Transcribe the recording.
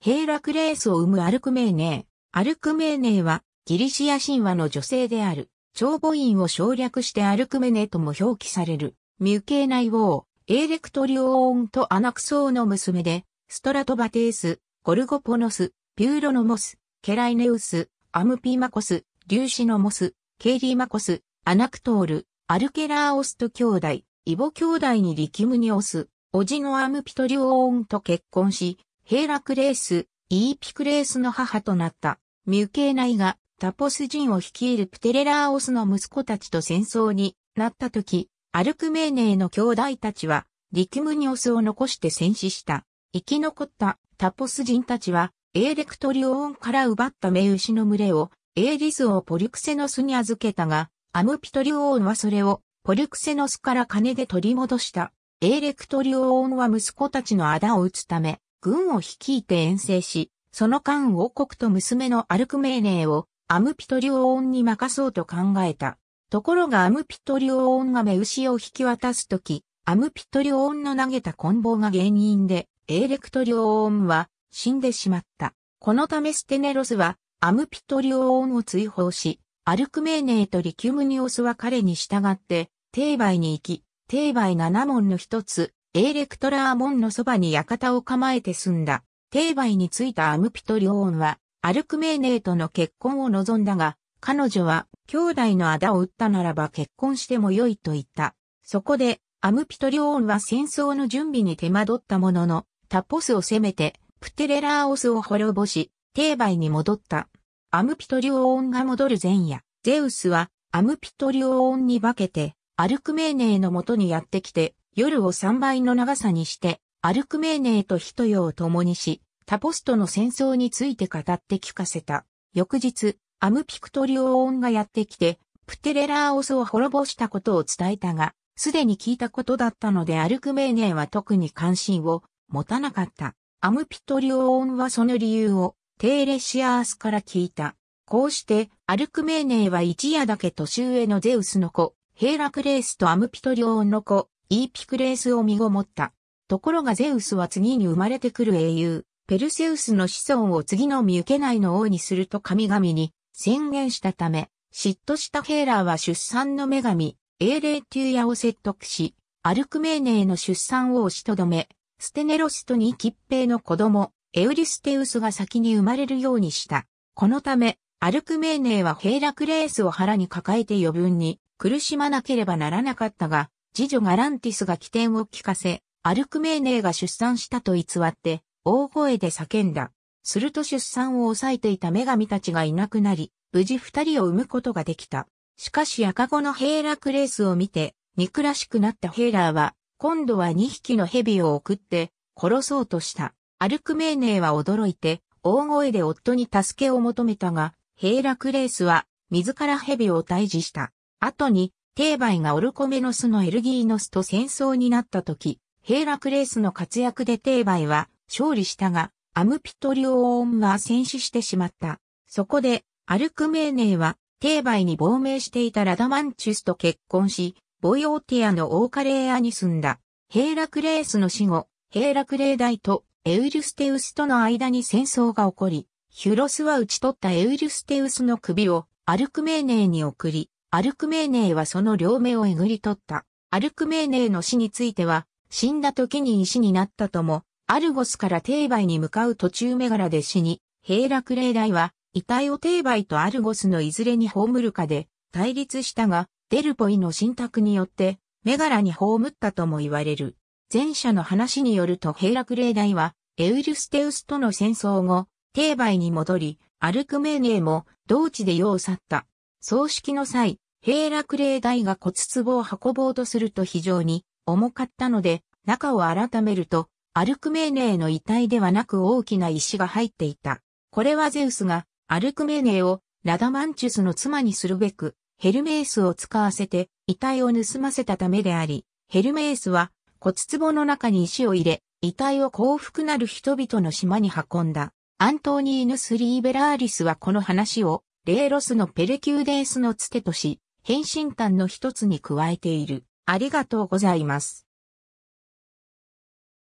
ヘイラクレースを生むアルクメーネー。アルクメーネーはギリシア神話の女性である。長母院を省略してアルクメネとも表記される。ミュケーナイ王、エーレクトリオーンとアナクソーの娘で、ストラトバテース、ゴルゴポノス、ピューロノモス、ケライネウス、アムピーマコス、リューシノモス、ケイリーマコス、アナクトール、アルケラーオスト兄弟、イボ兄弟にリキムニオス、おじのアムピトリオーンと結婚し、ヘーラクレース、イーピクレースの母となったミュケーナイがタポス人を率いるプテレラーオスの息子たちと戦争になった時、アルクメーネーの兄弟たちはリキムニオスを残して戦死した。生き残ったタポス人たちはエーレクトリオンから奪ったメウシの群れをエーリスをポリュクセノスに預けたが、アムピトリオーンはそれをポリュクセノスから金で取り戻した。エーレクトリオーンは息子たちの仇を打つため、軍を率いて遠征し、その間王国と娘のアルクメーネーをアムピトリオーンに任そうと考えた。ところがアムピトリオーンがメウシを引き渡すとき、アムピトリオーンの投げた棍棒が原因で、エーレクトリオーンは死んでしまった。このためステネロスはアムピトリオーンを追放し、アルクメーネーとリキュムニオスは彼に従って、帝媒に行き、帝媒七門の一つ、エーレクトラー門のそばに館を構えて住んだ、定売に着いたアムピトリオーンは、アルクメーネーとの結婚を望んだが、彼女は兄弟の仇を打ったならば結婚しても良いと言った。そこで、アムピトリオーンは戦争の準備に手間取ったものの、タポスを攻めて、プテレラーオスを滅ぼし、定売に戻った。アムピトリオーンが戻る前夜、ゼウスはアムピトリオーンに化けて、アルクメーネーのもとにやってきて、夜を3倍の長さにして、アルクメーネーと人トを共にし、タポストの戦争について語って聞かせた。翌日、アムピクトリオーンがやってきて、プテレラーオスを滅ぼしたことを伝えたが、すでに聞いたことだったのでアルクメーネーは特に関心を持たなかった。アムピトリオーンはその理由をテーレシアースから聞いた。こうして、アルクメーネーは一夜だけ年上のゼウスの子、ヘイラクレースとアムピトリオーンの子、イーピクレースを身ごもった。ところがゼウスは次に生まれてくる英雄、ペルセウスの子孫を次の見受けないの王にすると神々に宣言したため、嫉妬したヘーラーは出産の女神、エーレーテューヤを説得し、アルクメーネーの出産を押しとどめ、ステネロストに吉平の子供、エウリステウスが先に生まれるようにした。このため、アルクメーネーはヘーラクレースを腹に抱えて余分に苦しまなければならなかったが、次女ガランティスが起点を聞かせ、アルクメーネーが出産したと偽って、大声で叫んだ。すると出産を抑えていた女神たちがいなくなり、無事二人を産むことができた。しかし赤子のヘイラクレースを見て、憎らしくなったヘイラーは、今度は二匹の蛇を送って、殺そうとした。アルクメーネーは驚いて、大声で夫に助けを求めたが、ヘイラクレースは、自ら蛇を退治した。後に、テーバイがオルコメノスのエルギーノスと戦争になった時、ヘーラクレースの活躍でテーバイは勝利したが、アムピトリオーンは戦死してしまった。そこで、アルクメーネーは、テーバイに亡命していたラダマンチュスと結婚し、ボイオーティアのオーカレーアに住んだ。ヘーラクレースの死後、ヘーラクレー大とエウルステウスとの間に戦争が起こり、ヒュロスは討ち取ったエウルステウスの首をアルクメーネーに送り、アルクメーネーはその両目をえぐり取った。アルクメーネーの死については、死んだ時に石になったとも、アルゴスからテーバイに向かう途中目柄で死に、ヘイラクレイ大は、遺体をテーバイとアルゴスのいずれに葬るかで、対立したが、デルポイの信託によって、メガラに葬ったとも言われる。前者の話によるとヘイラクレイ大は、エウルステウスとの戦争後、テーバイに戻り、アルクメーネーも同地で世を去った。葬式の際、平楽霊台が骨壺を運ぼうとすると非常に重かったので、中を改めると、アルクメーネーの遺体ではなく大きな石が入っていた。これはゼウスがアルクメーネーをラダマンチュスの妻にするべく、ヘルメースを使わせて遺体を盗ませたためであり、ヘルメースは骨壺の中に石を入れ、遺体を幸福なる人々の島に運んだ。アントニーヌス・リーベラーリスはこの話をレーロスのペレキューデースのつてとし、変身端の一つに加えている。ありがとうございます。